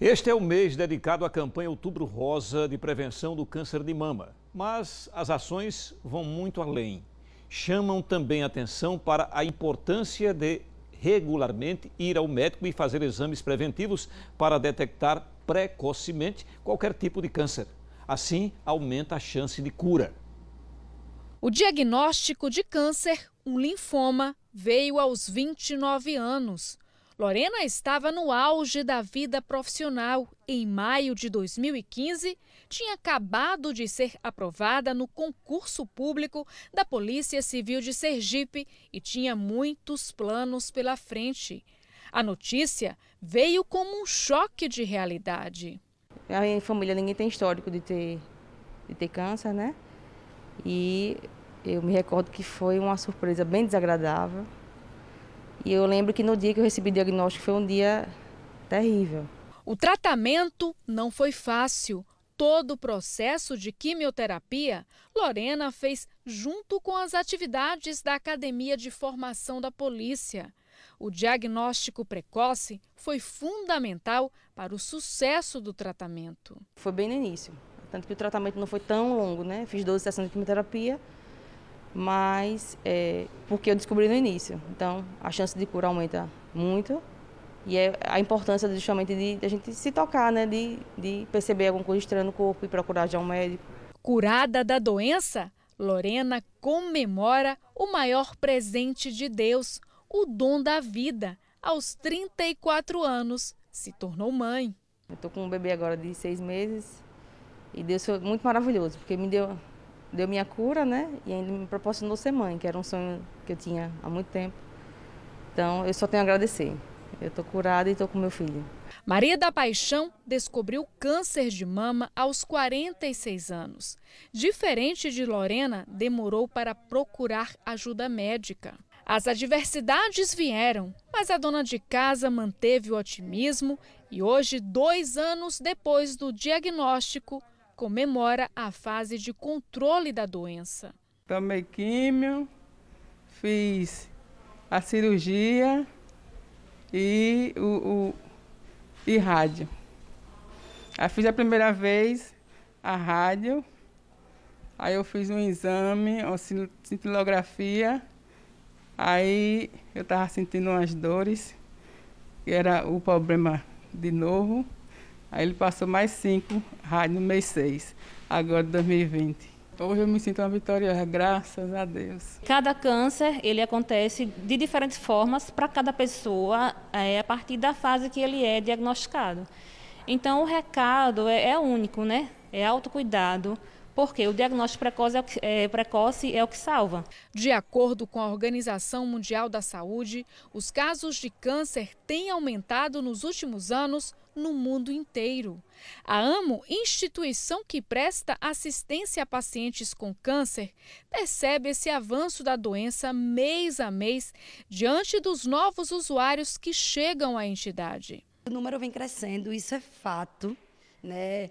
Este é o mês dedicado à campanha Outubro Rosa de prevenção do câncer de mama, mas as ações vão muito além. Chamam também atenção para a importância de regularmente ir ao médico e fazer exames preventivos para detectar precocemente qualquer tipo de câncer. Assim, aumenta a chance de cura. O diagnóstico de câncer, um linfoma, veio aos 29 anos. Lorena estava no auge da vida profissional. Em maio de 2015, tinha acabado de ser aprovada no concurso público da Polícia Civil de Sergipe e tinha muitos planos pela frente. A notícia veio como um choque de realidade. Na minha família ninguém tem histórico de ter, de ter câncer, né? E eu me recordo que foi uma surpresa bem desagradável e eu lembro que no dia que eu recebi o diagnóstico foi um dia terrível. O tratamento não foi fácil. Todo o processo de quimioterapia, Lorena fez junto com as atividades da Academia de Formação da Polícia. O diagnóstico precoce foi fundamental para o sucesso do tratamento. Foi bem no início, tanto que o tratamento não foi tão longo, né? Fiz 12 sessões de quimioterapia, mas é, porque eu descobri no início. Então, a chance de cura aumenta muito e é a importância justamente de, de a gente se tocar, né, de, de perceber alguma coisa estranha no corpo e procurar já um médico. Curada da doença, Lorena comemora o maior presente de Deus, o dom da vida. Aos 34 anos, se tornou mãe. Eu estou com um bebê agora de seis meses e Deus foi muito maravilhoso, porque me deu deu minha cura, né? E ainda me proporcionou ser mãe, que era um sonho que eu tinha há muito tempo. Então, eu só tenho a agradecer. Eu estou curada e estou com meu filho. Maria da Paixão descobriu câncer de mama aos 46 anos. Diferente de Lorena, demorou para procurar ajuda médica. As adversidades vieram, mas a dona de casa manteve o otimismo e hoje, dois anos depois do diagnóstico, comemora a fase de controle da doença. Tomei químio, fiz a cirurgia e, o, o e rádio. Aí fiz a primeira vez a rádio, aí eu fiz um exame, uma cintilografia, aí eu estava sentindo umas dores, que era o problema de novo. Aí ele passou mais cinco raio no mês seis, agora 2020. Hoje eu me sinto uma vitoriosa, graças a Deus. Cada câncer, ele acontece de diferentes formas para cada pessoa, é, a partir da fase que ele é diagnosticado. Então, o recado é, é único, né? É autocuidado, porque o diagnóstico precoce é, é, precoce é o que salva. De acordo com a Organização Mundial da Saúde, os casos de câncer têm aumentado nos últimos anos no mundo inteiro. A AMO, instituição que presta assistência a pacientes com câncer, percebe esse avanço da doença mês a mês diante dos novos usuários que chegam à entidade. O número vem crescendo, isso é fato, né?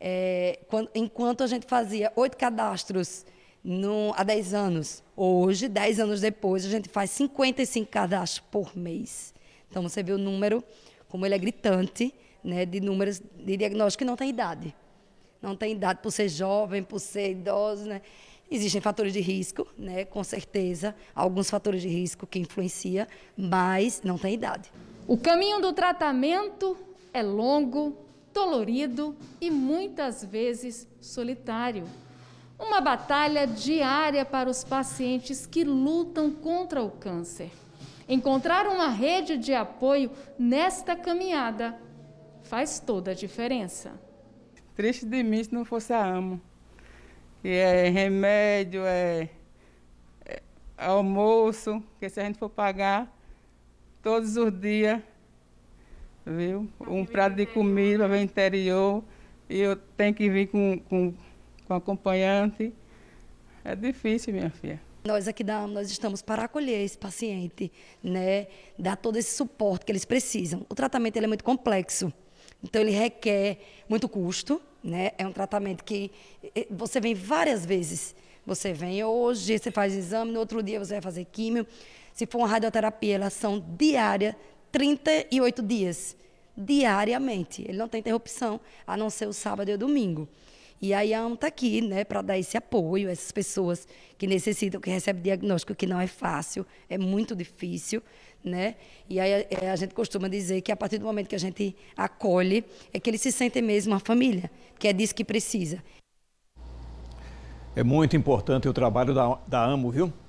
É, quando, enquanto a gente fazia oito cadastros no, há 10 anos, hoje, 10 anos depois, a gente faz 55 cadastros por mês. Então você vê o número, como ele é gritante, né, de números de diagnóstico que não tem idade. Não tem idade por ser jovem, por ser idoso, né? Existem fatores de risco, né, com certeza, alguns fatores de risco que influencia, mas não tem idade. O caminho do tratamento é longo, dolorido e muitas vezes solitário. Uma batalha diária para os pacientes que lutam contra o câncer. Encontrar uma rede de apoio nesta caminhada faz toda a diferença. Triste de mim se não fosse a AMO. E é remédio, é, é almoço, que se a gente for pagar todos os dias viu? Um prato de é comida para ver interior e eu tenho que vir com, com, com acompanhante. É difícil, minha filha. Nós aqui da AMA, nós estamos para acolher esse paciente, né? Dar todo esse suporte que eles precisam. O tratamento ele é muito complexo, então ele requer muito custo, né? É um tratamento que eh, você vem várias vezes. Você vem hoje, você faz exame, no outro dia você vai fazer químio. Se for uma radioterapia, elas são diária 38 dias, diariamente. Ele não tem interrupção, a não ser o sábado e o domingo. E aí a AMO está aqui, né, para dar esse apoio a essas pessoas que necessitam, que recebem diagnóstico que não é fácil, é muito difícil, né? E aí a, é, a, gente costuma dizer que a partir do momento que a gente acolhe, é que ele se sente mesmo uma família, que é disso que precisa. É muito importante o trabalho da, da AMO, viu?